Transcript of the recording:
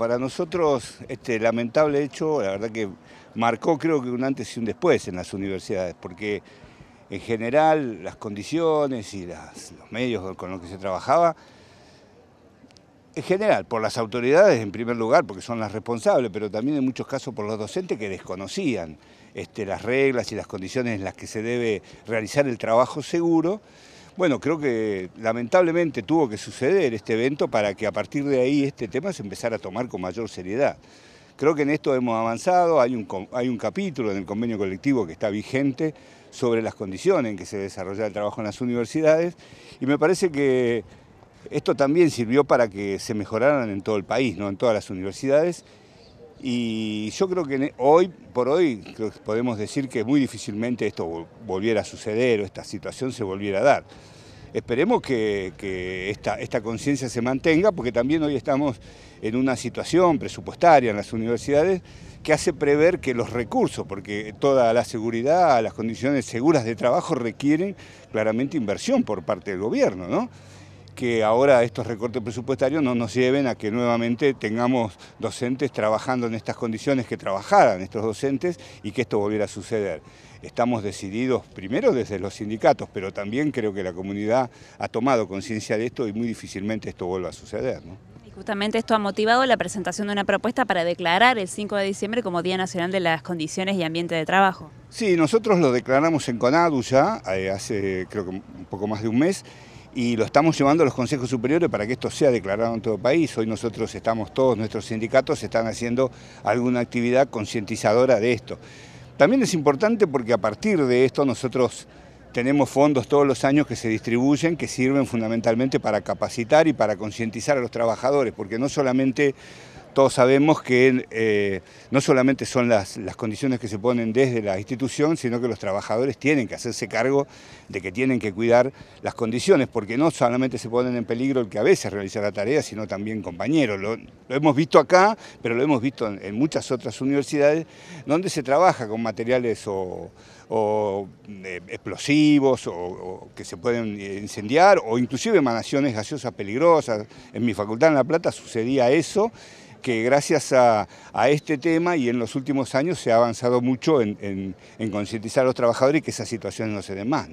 Para nosotros este lamentable hecho, la verdad que marcó creo que un antes y un después en las universidades, porque en general las condiciones y los medios con los que se trabajaba, en general, por las autoridades en primer lugar, porque son las responsables, pero también en muchos casos por los docentes que desconocían este, las reglas y las condiciones en las que se debe realizar el trabajo seguro. Bueno, creo que lamentablemente tuvo que suceder este evento para que a partir de ahí este tema se empezara a tomar con mayor seriedad. Creo que en esto hemos avanzado, hay un, capítulo en el convenio colectivo que está vigente sobre las condiciones en que se desarrolla el trabajo en las universidades y me parece que esto también sirvió para que se mejoraran en todo el país, en todas las universidades y yo creo que e, hoy por hoy podemos decir que muy difícilmente esto volviera a suceder o esta situación se volviera a dar. Esperemos que, esta, conciencia se mantenga, porque también hoy estamos en una situación presupuestaria en las universidades que hace prever que los recursos, porque toda la seguridad, las condiciones seguras de trabajo requieren claramente inversión por parte del gobierno, ¿no? que ahora estos recortes presupuestarios no nos lleven a que nuevamente tengamos docentes trabajando en estas condiciones que trabajaran estos docentes y que esto volviera a suceder. Estamos decididos primero desde los sindicatos, pero también creo que la comunidad ha tomado conciencia de esto y muy difícilmente esto vuelva a suceder. Y Justamente esto ha motivado la presentación de una propuesta para declarar el 5 de diciembre como Día Nacional de las Condiciones y Ambiente de Trabajo. Sí, nosotros lo declaramos en CONADU ya, eh, hace creo que un poco más de un mes, y lo estamos llevando a los consejos superiores para que esto sea declarado en todo el país. Hoy nosotros estamos, todos nuestros sindicatos están haciendo alguna actividad concientizadora de esto. También es importante porque a partir de esto nosotros tenemos fondos todos los años que se distribuyen, que sirven fundamentalmente para capacitar y para concientizar a los trabajadores, porque no solamente todos sabemos que eh, no solamente son las, condiciones que se ponen desde la institución, sino que los trabajadores tienen que hacerse cargo de que tienen que cuidar las condiciones, porque no solamente se ponen en peligro el que a veces realiza la tarea, sino también compañeros. Lo, hemos visto acá, pero lo hemos visto en, muchas otras universidades, donde se trabaja con materiales o, eh, explosivos o, que se pueden eh, incendiar, o inclusive emanaciones gaseosas peligrosas. En mi facultad en La Plata sucedía eso que gracias a, este tema y en los últimos años se ha avanzado mucho en, concientizar a los trabajadores y que esas situaciones no se den más.